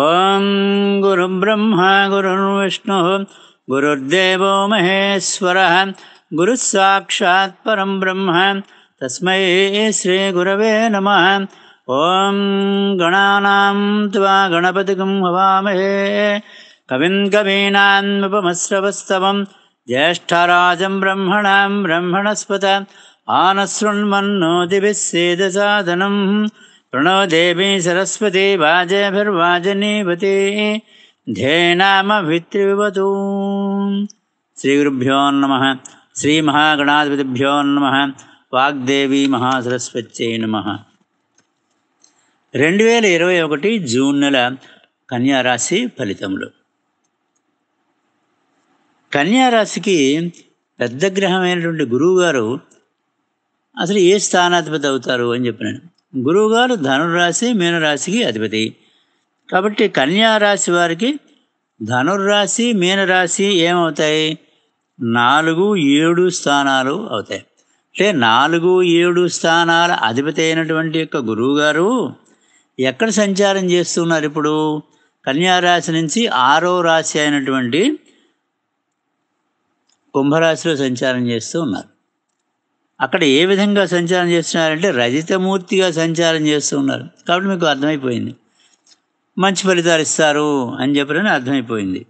ॐ गुरुब्रह्मा गुरुर्विष्णुः गुरुर्देवो महेश्वरः परं ब्रह्म तस्मै श्रीगुरवे नमः ॐ गणानां त्वा गणपतिकं भवामहे कविं कवीनान् उपमश्रवस्तवं ज्येष्ठराजं ब्रह्मणां ब्रह्मणस्पत आनश्रुण्मन्नोति सेदसाधनम् సరస్వతి देवी सरस्वती శ్రీ గురుభ్యో నమ శ్రీ మహాగణాధిపతిభ్యో నమ వాగ్దేవి మహాసరస్వత్యై నమ రెండు వేల ఇరవై ఒకటి జూన్ నెల కన్యారాశి ఫలితములు కన్యారాశికి పెద్ద గ్రహమైనటువంటి గురువుగారు అసలు ఏ స్థానాధిపతి అవుతారు అని చెప్పినాను గురువుగారు ధనుర్రాశి మీనరాశికి అధిపతి కాబట్టి కన్యారాశి వారికి ధనుర్రాశి మీనరాశి ఏమవుతాయి నాలుగు ఏడు స్థానాలు అవుతాయి అంటే నాలుగు ఏడు స్థానాల అధిపతి అయినటువంటి యొక్క గురువుగారు ఎక్కడ సంచారం చేస్తున్నారు ఇప్పుడు కన్యారాశి నుంచి ఆరో రాశి అయినటువంటి కుంభరాశిలో సంచారం చేస్తూ ఉన్నారు అక్కడ ఏ విధంగా సంచారం చేస్తున్నారంటే రజితమూర్తిగా సంచారం చేస్తున్నారు కాబట్టి మీకు అర్థమైపోయింది మంచి ఫలితాలు ఇస్తారు అని చెప్పడని అర్థమైపోయింది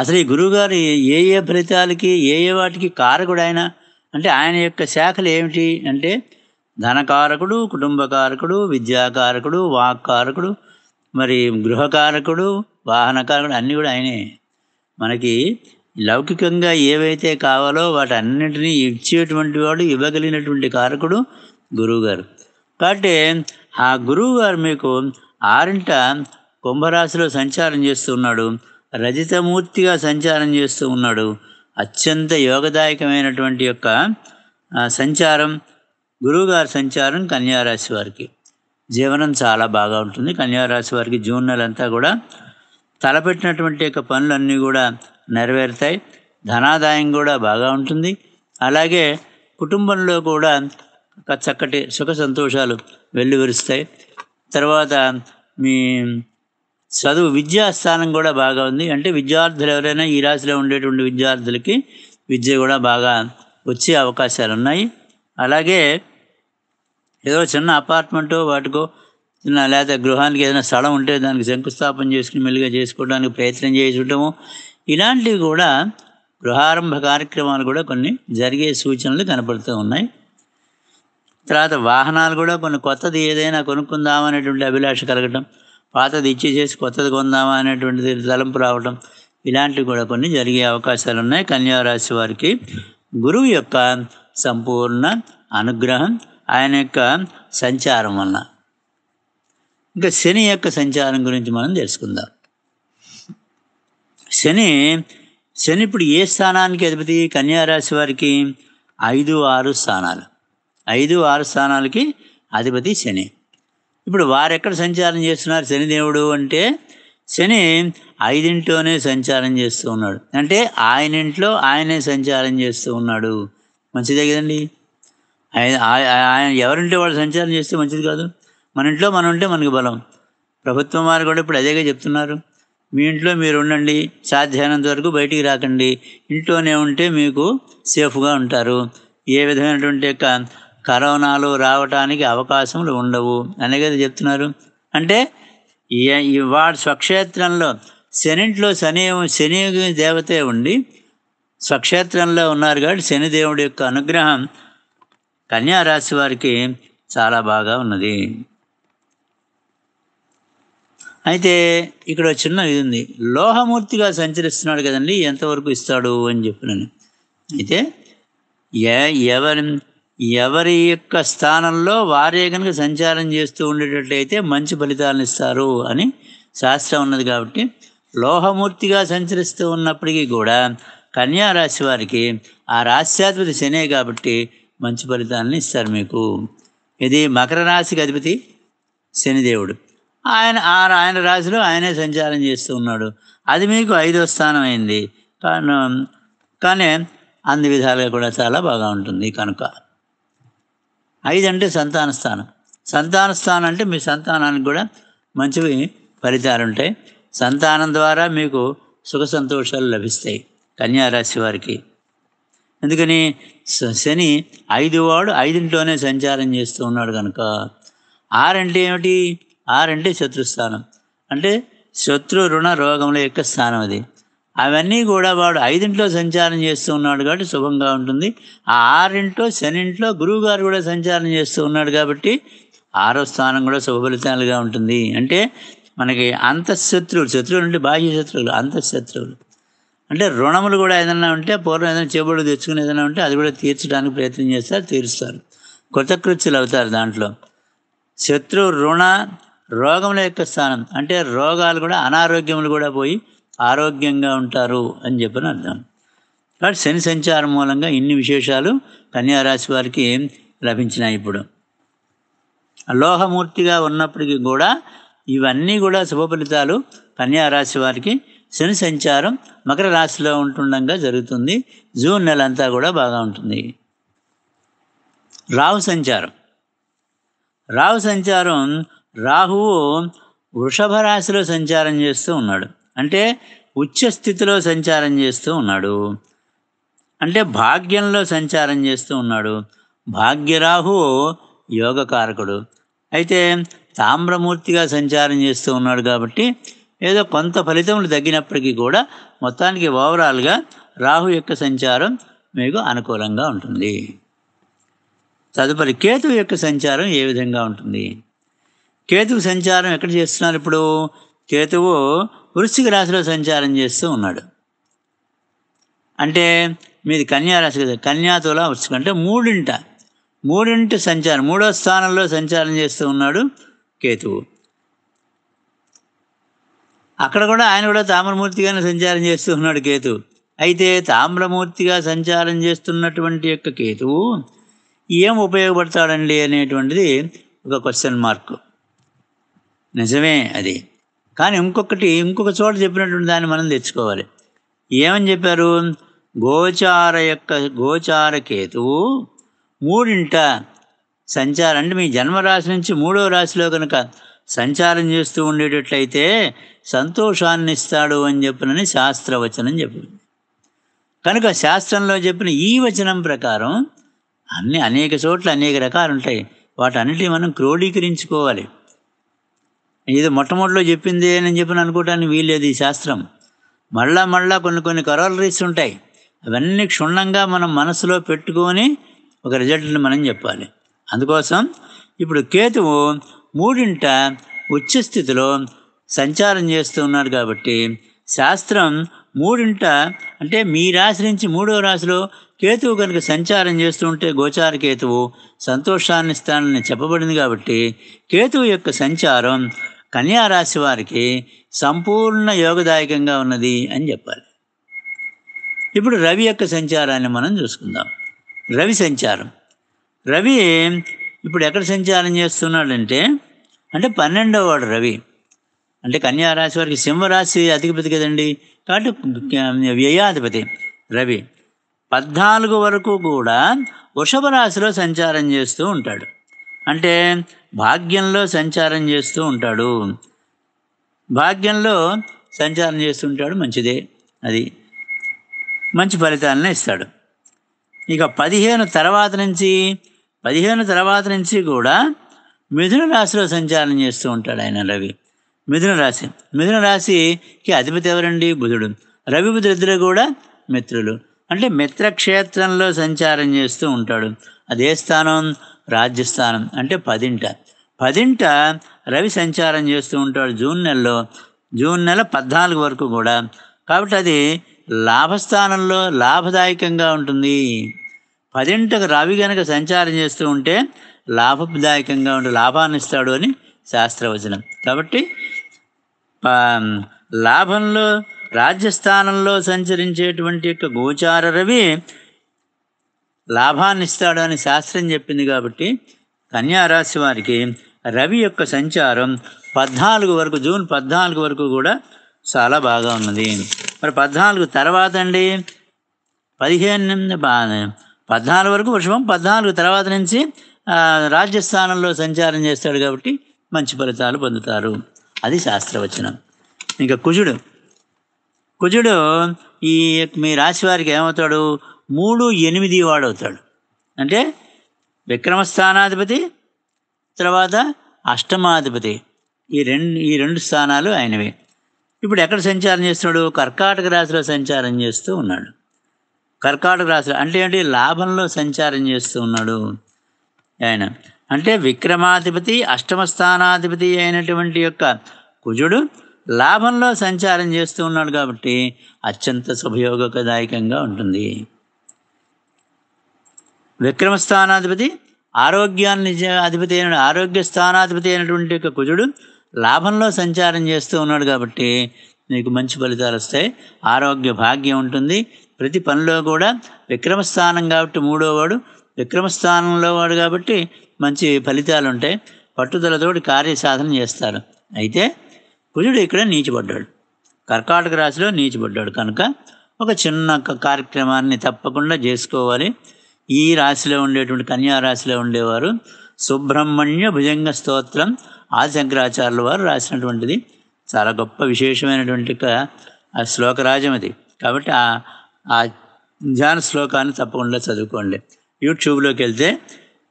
అసలు ఈ గురువుగారు ఏ ఏ ఫలితాలకి ఏ ఏ వాటికి కారకుడు ఆయన అంటే ఆయన యొక్క శాఖలు ఏమిటి అంటే ధనకారకుడు కుటుంబకారకుడు విద్యాకారకుడు వాక్కారకుడు మరి గృహకారకుడు వాహనకారకుడు అన్నీ కూడా ఆయనే మనకి లౌకికంగా ఏవైతే కావాలో వాటన్నిటినీ ఇచ్చేటువంటి వాడు ఇవ్వగలిగినటువంటి కారకుడు గురువుగారు కాబట్టి ఆ గురువుగారు మీకు ఆరింట కుంభరాశిలో సంచారం చేస్తూ ఉన్నాడు రజితమూర్తిగా సంచారం చేస్తూ ఉన్నాడు అత్యంత యోగదాయకమైనటువంటి యొక్క సంచారం గురువుగారి సంచారం కన్యారాశి వారికి జీవనం చాలా బాగా ఉంటుంది కన్యారాశి వారికి జూన్ నెలంతా కూడా తలపెట్టినటువంటి యొక్క పనులన్నీ కూడా నెరవేరుతాయి ధనాదాయం కూడా బాగా ఉంటుంది అలాగే కుటుంబంలో కూడా చక్కటి సుఖ సంతోషాలు వెల్లువరుస్తాయి తర్వాత మీ చదువు విద్యా స్థానం కూడా బాగా ఉంది అంటే విద్యార్థులు ఎవరైనా ఈ రాశిలో ఉండేటువంటి విద్యార్థులకి విద్య కూడా బాగా వచ్చే అవకాశాలు ఉన్నాయి అలాగే ఏదో చిన్న అపార్ట్మెంటో వాటికో చిన్న లేదా గృహానికి ఏదైనా స్థలం ఉంటే దానికి శంకుస్థాపన చేసుకుని మెల్లిగా చేసుకోవడానికి ప్రయత్నం చేయటము ఇలాంటివి కూడా గృహారంభ కార్యక్రమాలు కూడా కొన్ని జరిగే సూచనలు కనపడుతూ ఉన్నాయి తర్వాత వాహనాలు కూడా కొన్ని కొత్తది ఏదైనా కొనుక్కుందామా అనేటువంటి అభిలాష కలగటం పాతది ఇచ్చి చేసి కొత్తది కొందామా అనేటువంటిది తలంపు రావటం ఇలాంటివి కూడా కొన్ని జరిగే అవకాశాలు ఉన్నాయి కన్యారాశి వారికి గురువు యొక్క సంపూర్ణ అనుగ్రహం ఆయన యొక్క సంచారం వలన ఇంకా శని యొక్క సంచారం గురించి మనం తెలుసుకుందాం శని శని ఇప్పుడు ఏ స్థానానికి అధిపతి కన్యారాశి వారికి ఐదు ఆరు స్థానాలు ఐదు ఆరు స్థానాలకి అధిపతి శని ఇప్పుడు వారెక్కడ సంచారం చేస్తున్నారు శనిదేవుడు అంటే శని ఐదింట్లోనే సంచారం చేస్తూ ఉన్నాడు అంటే ఆయన ఇంట్లో ఆయనే సంచారం చేస్తూ ఉన్నాడు మంచిదే కదండి ఆయన ఆయన ఎవరింట్లో వాళ్ళు సంచారం చేస్తే మంచిది కాదు మన ఇంట్లో మనం ఉంటే మనకు బలం ప్రభుత్వం వారు కూడా ఇప్పుడు అదేగా చెప్తున్నారు మీ ఇంట్లో మీరు ఉండండి సాధ్యమైనంత వరకు బయటికి రాకండి ఇంట్లోనే ఉంటే మీకు సేఫ్గా ఉంటారు ఏ విధమైనటువంటి యొక్క కరోనాలు రావటానికి అవకాశములు ఉండవు అనేది చెప్తున్నారు అంటే వాడు స్వక్షేత్రంలో శనింట్లో శని శని దేవతే ఉండి స్వక్షేత్రంలో ఉన్నారు కాబట్టి శనిదేవుడి యొక్క అనుగ్రహం కన్యారాశి వారికి చాలా బాగా ఉన్నది అయితే ఇక్కడ చిన్న ఇది ఉంది లోహమూర్తిగా సంచరిస్తున్నాడు కదండి ఎంతవరకు ఇస్తాడు అని చెప్పినని అయితే ఎవరి ఎవరి యొక్క స్థానంలో వారే కనుక సంచారం చేస్తూ ఉండేటట్లయితే మంచి ఫలితాలను ఇస్తారు అని శాస్త్రం ఉన్నది కాబట్టి లోహమూర్తిగా సంచరిస్తూ ఉన్నప్పటికీ కూడా కన్యా రాశి వారికి ఆ రాశ్యాధిపతి శనే కాబట్టి మంచి ఫలితాలను ఇస్తారు మీకు ఇది మకర రాశికి అధిపతి శనిదేవుడు ఆయన ఆయన రాశిలో ఆయనే సంచారం చేస్తూ ఉన్నాడు అది మీకు ఐదో స్థానం అయింది కానీ అన్ని విధాలుగా కూడా చాలా బాగా ఉంటుంది కనుక ఐదు అంటే సంతాన స్థానం సంతాన స్థానం అంటే మీ సంతానానికి కూడా మంచివి ఫలితాలు ఉంటాయి సంతానం ద్వారా మీకు సుఖ సంతోషాలు లభిస్తాయి కన్యారాశి వారికి ఎందుకని శని ఐదు వాడు ఐదింట్లోనే సంచారం చేస్తూ ఉన్నాడు కనుక ఆరంటే ఏమిటి ఆ అంటే శత్రుస్థానం అంటే శత్రు రుణ రోగముల యొక్క స్థానం అది అవన్నీ కూడా వాడు ఐదింట్లో సంచారం చేస్తూ ఉన్నాడు కాబట్టి శుభంగా ఉంటుంది ఆ ఆరింట్లో శనింట్లో గురువుగారు కూడా సంచారం చేస్తూ ఉన్నాడు కాబట్టి ఆరో స్థానం కూడా ఫలితాలుగా ఉంటుంది అంటే మనకి అంతఃశత్రువులు శత్రువులు అంటే బాహ్య శత్రువులు అంతఃశత్రువులు అంటే రుణములు కూడా ఏదైనా ఉంటే పూర్వం ఏదైనా చెబుడు తెచ్చుకుని ఏదైనా ఉంటే అది కూడా తీర్చడానికి ప్రయత్నం చేస్తారు తీరుస్తారు కృతకృత్యులు అవుతారు దాంట్లో శత్రు రుణ రోగముల యొక్క స్థానం అంటే రోగాలు కూడా అనారోగ్యములు కూడా పోయి ఆరోగ్యంగా ఉంటారు అని చెప్పని అర్థం కాబట్టి శని సంచారం మూలంగా ఇన్ని విశేషాలు కన్యారాశి వారికి లభించినాయి ఇప్పుడు లోహమూర్తిగా ఉన్నప్పటికీ కూడా ఇవన్నీ కూడా శుభ ఫలితాలు కన్యారాశి వారికి శని సంచారం మకర రాశిలో ఉంటుండగా జరుగుతుంది జూన్ నెల అంతా కూడా బాగా ఉంటుంది రావు సంచారం రావు సంచారం రాహువు వృషభ రాశిలో సంచారం చేస్తూ ఉన్నాడు అంటే ఉచ్చస్థితిలో స్థితిలో సంచారం చేస్తూ ఉన్నాడు అంటే భాగ్యంలో సంచారం చేస్తూ ఉన్నాడు భాగ్యరాహు యోగకారకుడు అయితే తామ్రమూర్తిగా సంచారం చేస్తూ ఉన్నాడు కాబట్టి ఏదో కొంత ఫలితములు తగ్గినప్పటికీ కూడా మొత్తానికి ఓవరాల్గా రాహు యొక్క సంచారం మీకు అనుకూలంగా ఉంటుంది తదుపరి కేతు యొక్క సంచారం ఏ విధంగా ఉంటుంది కేతువు సంచారం ఎక్కడ చేస్తున్నారు ఇప్పుడు కేతువు వృశ్చిక రాశిలో సంచారం చేస్తూ ఉన్నాడు అంటే మీది కన్యారాశి కదా కన్యాతుల వృశ్చిక అంటే మూడింట మూడింటి సంచారం మూడో స్థానంలో సంచారం చేస్తూ ఉన్నాడు కేతువు అక్కడ కూడా ఆయన కూడా తామ్రమూర్తిగానే సంచారం చేస్తూ ఉన్నాడు కేతు అయితే తామ్రమూర్తిగా సంచారం చేస్తున్నటువంటి యొక్క కేతువు ఏం ఉపయోగపడతాడండి అనేటువంటిది ఒక క్వశ్చన్ మార్క్ నిజమే అది కానీ ఇంకొకటి ఇంకొక చోట చెప్పినటువంటి దాన్ని మనం తెచ్చుకోవాలి ఏమని చెప్పారు గోచార యొక్క గోచార కేతువు మూడింట సంచారం అంటే మీ జన్మరాశి నుంచి మూడో రాశిలో కనుక సంచారం చేస్తూ ఉండేటట్లయితే సంతోషాన్ని ఇస్తాడు అని చెప్పినని శాస్త్రవచనం చెప్పింది కనుక శాస్త్రంలో చెప్పిన ఈ వచనం ప్రకారం అన్ని అనేక చోట్ల అనేక రకాలు ఉంటాయి వాటన్నిటిని మనం క్రోడీకరించుకోవాలి ఇది మొట్టమొదటిలో చెప్పింది అని చెప్పి అనుకోవడానికి వీల్లేదు ఈ శాస్త్రం మళ్ళా మళ్ళా కొన్ని కొన్ని కరోలరీస్ ఉంటాయి అవన్నీ క్షుణ్ణంగా మనం మనసులో పెట్టుకొని ఒక రిజల్ట్ని మనం చెప్పాలి అందుకోసం ఇప్పుడు కేతువు మూడింట ఉచ్చ స్థితిలో సంచారం చేస్తూ ఉన్నారు కాబట్టి శాస్త్రం మూడింట అంటే మీ రాశి నుంచి మూడవ రాశిలో కేతువు కనుక సంచారం చేస్తూ ఉంటే గోచార కేతువు సంతోషాన్ని స్థానాన్ని చెప్పబడింది కాబట్టి కేతువు యొక్క సంచారం కన్యారాశి వారికి సంపూర్ణ యోగదాయకంగా ఉన్నది అని చెప్పాలి ఇప్పుడు రవి యొక్క సంచారాన్ని మనం చూసుకుందాం రవి సంచారం రవి ఇప్పుడు ఎక్కడ సంచారం చేస్తున్నాడంటే అంటే పన్నెండవ వాడు రవి అంటే కన్యారాశి వారికి సింహరాశి అధిపతి కదండి కాబట్టి వ్యయాధిపతి రవి పద్నాలుగు వరకు కూడా వృషభ రాశిలో సంచారం చేస్తూ ఉంటాడు అంటే భాగ్యంలో సంచారం చేస్తూ ఉంటాడు భాగ్యంలో సంచారం చేస్తూ ఉంటాడు మంచిదే అది మంచి ఫలితాలను ఇస్తాడు ఇక పదిహేను తర్వాత నుంచి పదిహేను తర్వాత నుంచి కూడా మిథున రాశిలో సంచారం చేస్తూ ఉంటాడు ఆయన రవి మిథున రాశి మిథున రాశికి అధిపతి ఎవరండి బుధుడు రవి బుధుడిద్దరు కూడా మిత్రులు అంటే మిత్రక్షేత్రంలో సంచారం చేస్తూ ఉంటాడు అదే స్థానం రాజ్యస్థానం అంటే పదింట పదింట రవి సంచారం చేస్తూ ఉంటాడు జూన్ నెలలో జూన్ నెల పద్నాలుగు వరకు కూడా కాబట్టి అది లాభస్థానంలో లాభదాయకంగా ఉంటుంది పదింటకు రవి గనక సంచారం చేస్తూ ఉంటే లాభదాయకంగా ఉండి లాభాన్ని ఇస్తాడు అని శాస్త్రవచనం కాబట్టి లాభంలో రాజ్యస్థానంలో సంచరించేటువంటి యొక్క గోచార రవి లాభాన్ని ఇస్తాడు అని శాస్త్రం చెప్పింది కాబట్టి కన్యారాశి వారికి రవి యొక్క సంచారం పద్నాలుగు వరకు జూన్ పద్నాలుగు వరకు కూడా చాలా బాగా ఉన్నది మరి పద్నాలుగు తర్వాత అండి పదిహేను పద్నాలుగు వరకు వృషభం పద్నాలుగు తర్వాత నుంచి రాజ్యస్థానంలో సంచారం చేస్తాడు కాబట్టి మంచి ఫలితాలు పొందుతారు అది శాస్త్రవచనం ఇంకా కుజుడు కుజుడు ఈ మీ రాశి వారికి ఏమవుతాడు మూడు ఎనిమిది వాడవుతాడు అంటే విక్రమస్థానాధిపతి తర్వాత అష్టమాధిపతి ఈ రెండు ఈ రెండు స్థానాలు ఆయనవి ఇప్పుడు ఎక్కడ సంచారం చేస్తున్నాడు కర్కాటక రాశిలో సంచారం చేస్తూ ఉన్నాడు కర్కాటక రాశిలో అంటే ఏంటి లాభంలో సంచారం చేస్తూ ఉన్నాడు ఆయన అంటే విక్రమాధిపతి అష్టమ స్థానాధిపతి అయినటువంటి యొక్క కుజుడు లాభంలో సంచారం చేస్తూ ఉన్నాడు కాబట్టి అత్యంత శుభయోగదాయకంగా ఉంటుంది విక్రమ స్థానాధిపతి ఆరోగ్యాన్ని అధిపతి అయిన ఆరోగ్య స్థానాధిపతి అయినటువంటి యొక్క కుజుడు లాభంలో సంచారం చేస్తూ ఉన్నాడు కాబట్టి నీకు మంచి ఫలితాలు వస్తాయి ఆరోగ్య భాగ్యం ఉంటుంది ప్రతి పనిలో కూడా విక్రమస్థానం కాబట్టి మూడోవాడు విక్రమస్థానంలో వాడు కాబట్టి మంచి ఫలితాలు ఉంటాయి పట్టుదలతోటి సాధన చేస్తారు అయితే కుజుడు ఇక్కడ నీచిపడ్డాడు కర్కాటక రాశిలో నీచిపడ్డాడు కనుక ఒక చిన్న కార్యక్రమాన్ని తప్పకుండా చేసుకోవాలి ఈ రాశిలో ఉండేటువంటి కన్యా రాశిలో ఉండేవారు సుబ్రహ్మణ్య భుజంగ స్తోత్రం శంకరాచార్యుల వారు రాసినటువంటిది చాలా గొప్ప విశేషమైనటువంటి ఆ శ్లోకరాజం అది కాబట్టి ఆ ధ్యాన శ్లోకాన్ని తప్పకుండా చదువుకోండి యూట్యూబ్లోకి వెళ్తే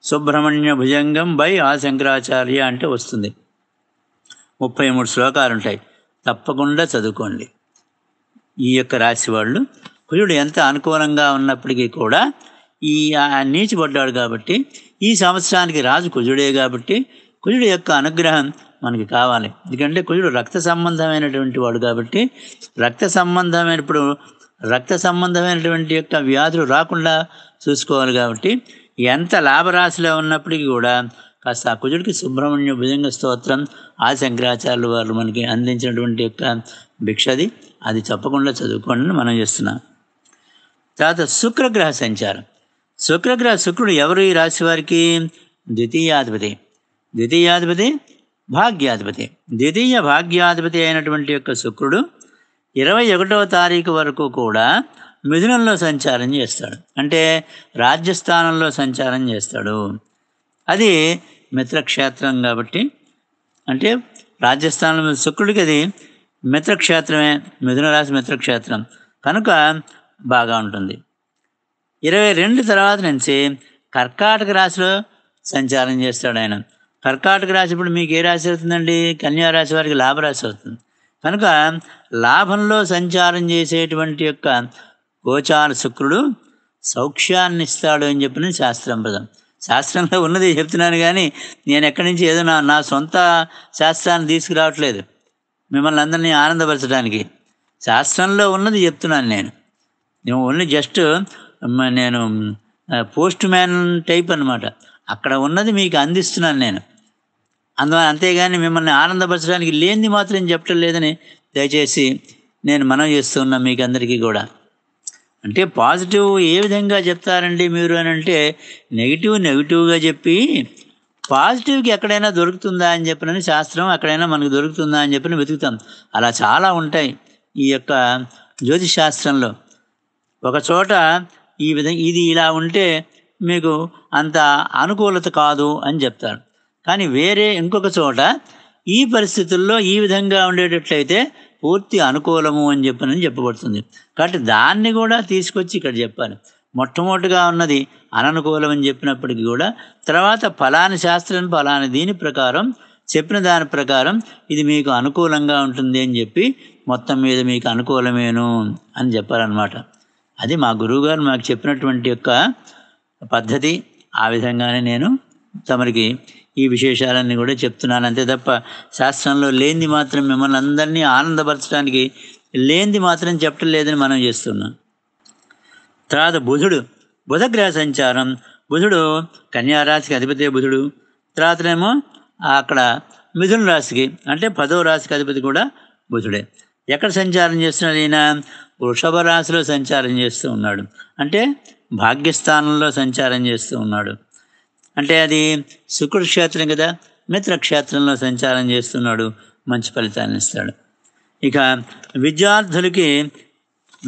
సుబ్రహ్మణ్య భుజంగం బై ఆ శంకరాచార్య అంటే వస్తుంది ముప్పై మూడు శ్లోకాలు ఉంటాయి తప్పకుండా చదువుకోండి ఈ యొక్క రాశి వాళ్ళు కుజుడు ఎంత అనుకూలంగా ఉన్నప్పటికీ కూడా ఈ నీచిపడ్డాడు కాబట్టి ఈ సంవత్సరానికి రాజు కుజుడే కాబట్టి కుజుడు యొక్క అనుగ్రహం మనకి కావాలి ఎందుకంటే కుజుడు రక్త సంబంధమైనటువంటి వాడు కాబట్టి రక్త సంబంధమైనప్పుడు రక్త సంబంధమైనటువంటి యొక్క వ్యాధులు రాకుండా చూసుకోవాలి కాబట్టి ఎంత లాభరాశిలో ఉన్నప్పటికీ కూడా కాస్త ఆ కుజుడికి సుబ్రహ్మణ్య భుజంగ స్తోత్రం ఆ శంకరాచార్యులు వారు మనకి అందించినటువంటి యొక్క భిక్షది అది తప్పకుండా చదువుకోండి మనం చేస్తున్నాం తర్వాత శుక్రగ్రహ సంచారం శుక్రగ్రహ శుక్రుడు ఎవరు ఈ రాశి వారికి ద్వితీయాధిపతి ద్వితీయాధిపతి భాగ్యాధిపతి ద్వితీయ భాగ్యాధిపతి అయినటువంటి యొక్క శుక్రుడు ఇరవై ఒకటవ తారీఖు వరకు కూడా మిథునంలో సంచారం చేస్తాడు అంటే రాజ్యస్థానంలో సంచారం చేస్తాడు అది మిత్రక్షేత్రం కాబట్టి అంటే రాజస్థానం శుక్రుడికి అది మిత్రక్షేత్రమే మిథున రాశి మిత్రక్షేత్రం కనుక బాగా ఉంటుంది ఇరవై రెండు తర్వాత నుంచి కర్కాటక రాశిలో సంచారం చేస్తాడు ఆయన కర్కాటక రాశి ఇప్పుడు మీకు ఏ రాశి అవుతుందండి కన్యా రాశి వారికి లాభరాశి అవుతుంది కనుక లాభంలో సంచారం చేసేటువంటి యొక్క గోచార శుక్రుడు సౌఖ్యాన్ని ఇస్తాడు అని చెప్పిన శాస్త్రం పదం శాస్త్రంలో ఉన్నది చెప్తున్నాను కానీ నేను ఎక్కడి నుంచి ఏదో నా నా సొంత శాస్త్రాన్ని తీసుకురావట్లేదు మిమ్మల్ని అందరినీ ఆనందపరచడానికి శాస్త్రంలో ఉన్నది చెప్తున్నాను నేను నువ్వు ఓన్లీ జస్ట్ నేను పోస్ట్ మ్యాన్ టైప్ అనమాట అక్కడ ఉన్నది మీకు అందిస్తున్నాను నేను అందువల్ల అంతేగాని మిమ్మల్ని ఆనందపరచడానికి లేనిది మాత్రం చెప్పడం లేదని దయచేసి నేను మనం చేస్తున్నా మీకు అందరికీ కూడా అంటే పాజిటివ్ ఏ విధంగా చెప్తారండి మీరు అని అంటే నెగిటివ్ నెగిటివ్గా చెప్పి పాజిటివ్కి ఎక్కడైనా దొరుకుతుందా అని చెప్పినని శాస్త్రం ఎక్కడైనా మనకు దొరుకుతుందా అని చెప్పిన వెతుకుతాం అలా చాలా ఉంటాయి ఈ యొక్క జ్యోతిష్ శాస్త్రంలో ఒక చోట ఈ విధంగా ఇది ఇలా ఉంటే మీకు అంత అనుకూలత కాదు అని చెప్తాడు కానీ వేరే ఇంకొక చోట ఈ పరిస్థితుల్లో ఈ విధంగా ఉండేటట్లయితే పూర్తి అనుకూలము అని చెప్పనని చెప్పబడుతుంది కాబట్టి దాన్ని కూడా తీసుకొచ్చి ఇక్కడ చెప్పాలి మొట్టమొదటిగా ఉన్నది అననుకూలం అని చెప్పినప్పటికీ కూడా తర్వాత ఫలాని శాస్త్రం ఫలాని దీని ప్రకారం చెప్పిన దాని ప్రకారం ఇది మీకు అనుకూలంగా ఉంటుంది అని చెప్పి మొత్తం మీద మీకు అనుకూలమేను అని చెప్పాలన్నమాట అది మా గురువుగారు మాకు చెప్పినటువంటి యొక్క పద్ధతి ఆ విధంగానే నేను తమరికి ఈ విశేషాలన్నీ కూడా చెప్తున్నాను అంతే తప్ప శాస్త్రంలో లేనిది మాత్రం మిమ్మల్ని అందరినీ ఆనందపరచడానికి లేనిది మాత్రం చెప్పటం లేదని మనం చేస్తున్నాం తర్వాత బుధుడు బుధగ్రహ సంచారం బుధుడు కన్యారాశికి అధిపతి బుధుడు తర్వాతనేమో అక్కడ మిథున రాశికి అంటే పదవ రాశికి అధిపతి కూడా బుధుడే ఎక్కడ సంచారం చేస్తున్నాడు ఈయన వృషభ రాశిలో సంచారం చేస్తూ ఉన్నాడు అంటే భాగ్యస్థానంలో సంచారం చేస్తూ ఉన్నాడు అంటే అది శుక్రుడి క్షేత్రం కదా మిత్రక్షేత్రంలో సంచారం చేస్తున్నాడు మంచి ఫలితాన్ని ఇస్తాడు ఇక విద్యార్థులకి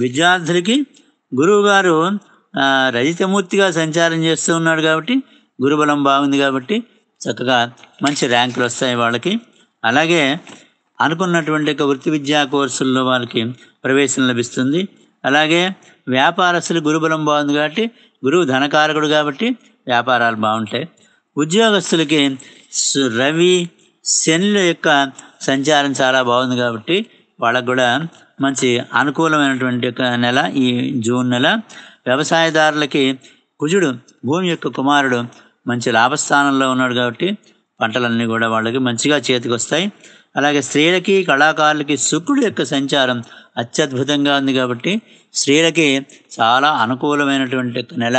విద్యార్థులకి గురువుగారు రజితమూర్తిగా సంచారం చేస్తూ ఉన్నాడు కాబట్టి గురుబలం బాగుంది కాబట్టి చక్కగా మంచి ర్యాంకులు వస్తాయి వాళ్ళకి అలాగే అనుకున్నటువంటి యొక్క వృత్తి విద్యా కోర్సుల్లో వాళ్ళకి ప్రవేశం లభిస్తుంది అలాగే వ్యాపారస్తులు గురుబలం బాగుంది కాబట్టి గురువు ధనకారకుడు కాబట్టి వ్యాపారాలు బాగుంటాయి ఉద్యోగస్తులకి రవి శనుల యొక్క సంచారం చాలా బాగుంది కాబట్టి వాళ్ళకు కూడా మంచి అనుకూలమైనటువంటి యొక్క నెల ఈ జూన్ నెల వ్యవసాయదారులకి కుజుడు భూమి యొక్క కుమారుడు మంచి లాభస్థానంలో ఉన్నాడు కాబట్టి పంటలన్నీ కూడా వాళ్ళకి మంచిగా చేతికి వస్తాయి అలాగే స్త్రీలకి కళాకారులకి శుక్రుడు యొక్క సంచారం అత్యద్భుతంగా ఉంది కాబట్టి స్త్రీలకి చాలా అనుకూలమైనటువంటి నెల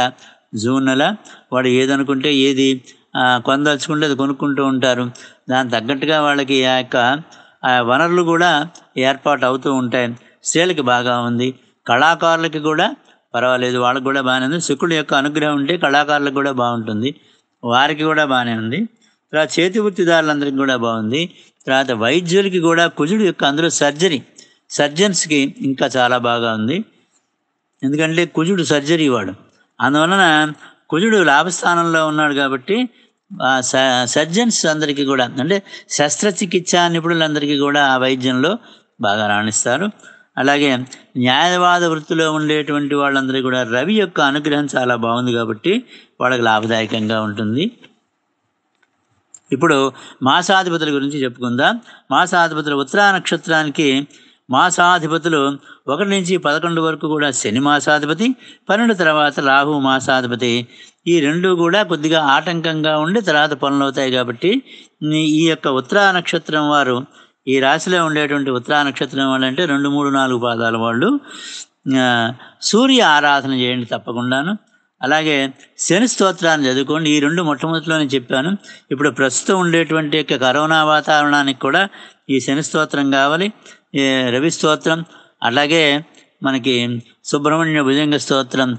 జూన్ నెల వాడు ఏదనుకుంటే ఏది కొందలుచుకుంటే అది కొనుక్కుంటూ ఉంటారు దానికి తగ్గట్టుగా వాళ్ళకి ఆ యొక్క వనరులు కూడా ఏర్పాటు అవుతూ ఉంటాయి స్త్రీలకి బాగా ఉంది కళాకారులకి కూడా పర్వాలేదు వాళ్ళకి కూడా బాగానే ఉంది శుక్రుడు యొక్క అనుగ్రహం ఉంటే కళాకారులకు కూడా బాగుంటుంది వారికి కూడా బాగానే ఉంది తర్వాత చేతి వృత్తిదారులందరికీ కూడా బాగుంది తర్వాత వైద్యులకి కూడా కుజుడు యొక్క అందులో సర్జరీ సర్జన్స్కి ఇంకా చాలా బాగా ఉంది ఎందుకంటే కుజుడు సర్జరీ వాడు అందువలన కుజుడు లాభస్థానంలో ఉన్నాడు కాబట్టి సర్జన్స్ అందరికీ కూడా అంటే శస్త్రచికిత్స నిపుణులందరికీ కూడా ఆ వైద్యంలో బాగా రాణిస్తారు అలాగే న్యాయవాద వృత్తిలో ఉండేటువంటి వాళ్ళందరికీ కూడా రవి యొక్క అనుగ్రహం చాలా బాగుంది కాబట్టి వాళ్ళకి లాభదాయకంగా ఉంటుంది ఇప్పుడు మాసాధిపతుల గురించి చెప్పుకుందాం మాసాధిపతులు ఉత్తరా నక్షత్రానికి మాసాధిపతులు ఒకటి నుంచి పదకొండు వరకు కూడా శని మాసాధిపతి పన్నెండు తర్వాత రాహు మాసాధిపతి ఈ రెండు కూడా కొద్దిగా ఆటంకంగా ఉండి తర్వాత పనులు అవుతాయి కాబట్టి ఈ యొక్క ఉత్తరా నక్షత్రం వారు ఈ రాశిలో ఉండేటువంటి ఉత్తరా నక్షత్రం వాళ్ళు అంటే రెండు మూడు నాలుగు పాదాల వాళ్ళు సూర్య ఆరాధన చేయండి తప్పకుండాను అలాగే శని స్తోత్రాన్ని చదువుకోండి ఈ రెండు మొట్టమొదటిలో నేను చెప్పాను ఇప్పుడు ప్రస్తుతం ఉండేటువంటి యొక్క కరోనా వాతావరణానికి కూడా ఈ శని స్తోత్రం కావాలి రవి స్తోత్రం అలాగే మనకి సుబ్రహ్మణ్య భుజంగ స్తోత్రం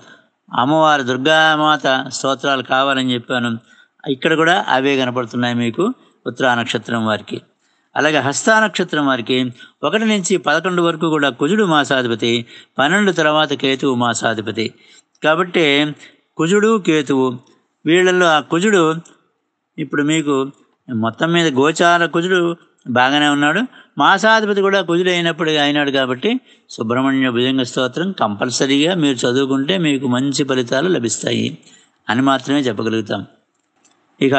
అమ్మవారి దుర్గామాత స్తోత్రాలు కావాలని చెప్పాను ఇక్కడ కూడా అవే కనపడుతున్నాయి మీకు ఉత్తరా నక్షత్రం వారికి అలాగే హస్తా నక్షత్రం వారికి ఒకటి నుంచి పదకొండు వరకు కూడా కుజుడు మాసాధిపతి పన్నెండు తర్వాత కేతువు మాసాధిపతి కాబట్టి కుజుడు కేతువు వీళ్ళల్లో ఆ కుజుడు ఇప్పుడు మీకు మొత్తం మీద గోచార కుజుడు బాగానే ఉన్నాడు మాసాధిపతి కూడా కుజుడు అయినప్పుడు అయినాడు కాబట్టి సుబ్రహ్మణ్య భుజంగ స్తోత్రం కంపల్సరీగా మీరు చదువుకుంటే మీకు మంచి ఫలితాలు లభిస్తాయి అని మాత్రమే చెప్పగలుగుతాం ఇక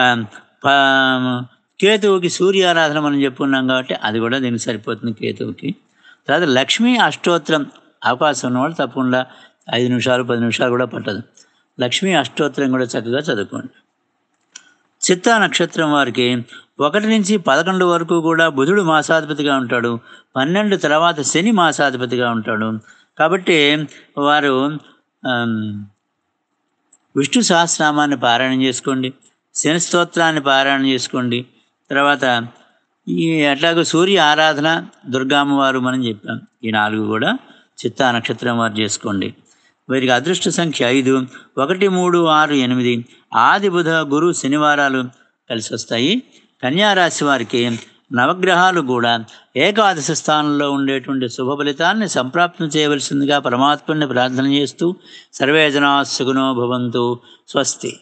కేతువుకి సూర్యారాధన మనం చెప్పుకున్నాం కాబట్టి అది కూడా దీనికి సరిపోతుంది కేతువుకి తర్వాత లక్ష్మీ అష్టోత్రం అవకాశం ఉన్నవాళ్ళు తప్పకుండా ఐదు నిమిషాలు పది నిమిషాలు కూడా పట్టదు లక్ష్మీ అష్టోత్తరం కూడా చక్కగా చదువుకోండి చిత్తా నక్షత్రం వారికి ఒకటి నుంచి పదకొండు వరకు కూడా బుధుడు మాసాధిపతిగా ఉంటాడు పన్నెండు తర్వాత శని మాసాధిపతిగా ఉంటాడు కాబట్టి వారు విష్ణు సహస్రనామాన్ని పారాయణం చేసుకోండి శని స్తోత్రాన్ని పారాయణం చేసుకోండి తర్వాత ఈ అట్లాగే సూర్య ఆరాధన దుర్గామ్మవారు మనం చెప్పాం ఈ నాలుగు కూడా చిత్తా నక్షత్రం వారు చేసుకోండి వీరికి అదృష్ట సంఖ్య ఐదు ఒకటి మూడు ఆరు ఎనిమిది ఆది బుధ గురు శనివారాలు కలిసి వస్తాయి కన్యారాశి వారికి నవగ్రహాలు కూడా ఏకాదశి స్థానంలో ఉండేటువంటి శుభ ఫలితాన్ని సంప్రాప్తం చేయవలసిందిగా పరమాత్మని ప్రార్థన చేస్తూ సర్వేజనా సుగుణో భవంతు స్వస్తి